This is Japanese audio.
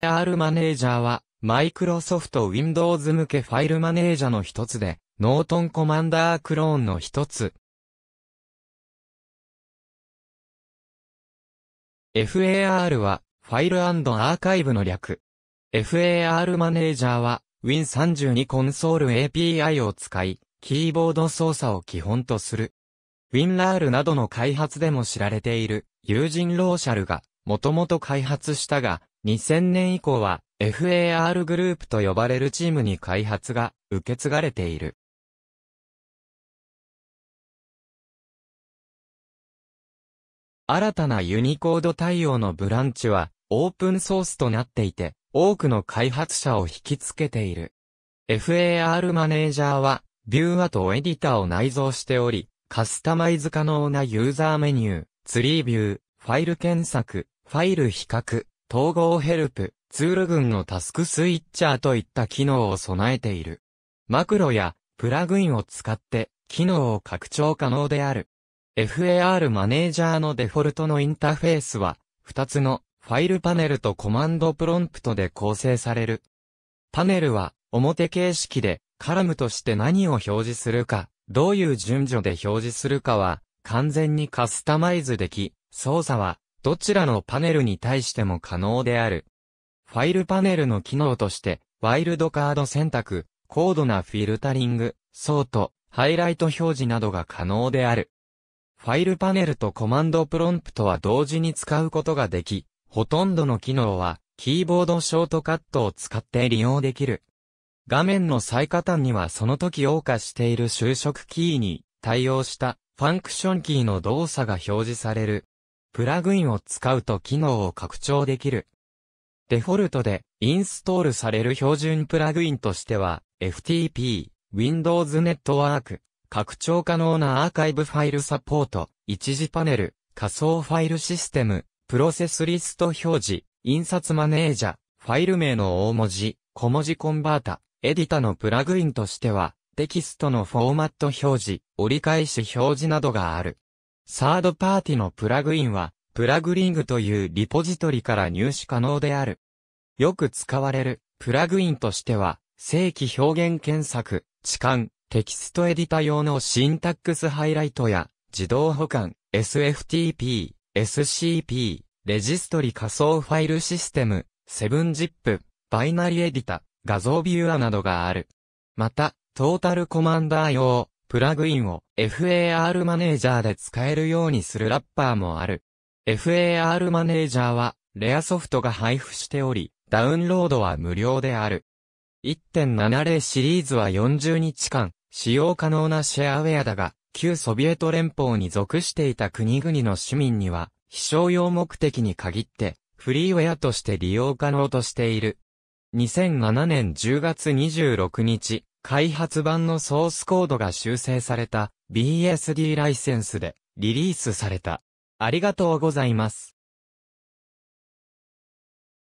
R マネージャーは、マイクロソフト Windows 向けファイルマネージャーの一つで、ノートンコマンダークローンの一つ。FAR は、ファイルアーカイブの略。FAR マネージャーは、Win32 コンソール API を使い、キーボード操作を基本とする。WinRAR などの開発でも知られている、友人ローシャルが、もともと開発したが、2000年以降は FAR グループと呼ばれるチームに開発が受け継がれている。新たなユニコード対応のブランチはオープンソースとなっていて、多くの開発者を引きつけている。FAR マネージャーは、ビューアとエディターを内蔵しており、カスタマイズ可能なユーザーメニュー、ツリービュー、ファイル検索、ファイル比較、統合ヘルプ、ツール群のタスクスイッチャーといった機能を備えている。マクロやプラグインを使って機能を拡張可能である。FAR マネージャーのデフォルトのインターフェースは2つのファイルパネルとコマンドプロンプトで構成される。パネルは表形式でカラムとして何を表示するか、どういう順序で表示するかは完全にカスタマイズでき、操作はどちらのパネルに対しても可能である。ファイルパネルの機能として、ワイルドカード選択、高度なフィルタリング、ソート、ハイライト表示などが可能である。ファイルパネルとコマンドプロンプトは同時に使うことができ、ほとんどの機能は、キーボードショートカットを使って利用できる。画面の最下端にはその時謳歌している就職キーに対応したファンクションキーの動作が表示されるプラグインを使うと機能を拡張できる。デフォルトでインストールされる標準プラグインとしては FTP、Windows ネットワーク、拡張可能なアーカイブファイルサポート、一時パネル、仮想ファイルシステム、プロセスリスト表示、印刷マネージャー、ファイル名の大文字、小文字コンバータ、エディタのプラグインとしては、テキストのフォーマット表示、折り返し表示などがある。サードパーティのプラグインは、プラグリングというリポジトリから入手可能である。よく使われるプラグインとしては、正規表現検索、置換、テキストエディタ用のシンタックスハイライトや、自動保管、SFTP、SCP、レジストリ仮想ファイルシステム、セブンジップ、バイナリエディタ、画像ビューアなどがある。また、トータルコマンダー用、プラグインを FAR マネージャーで使えるようにするラッパーもある。FAR マネージャーは、レアソフトが配布しており、ダウンロードは無料である。1.70シリーズは40日間、使用可能なシェアウェアだが、旧ソビエト連邦に属していた国々の市民には、飛翔用目的に限って、フリーウェアとして利用可能としている。2007年10月26日、開発版のソースコードが修正された BSD ライセンスでリリースされた。ありがとうございます。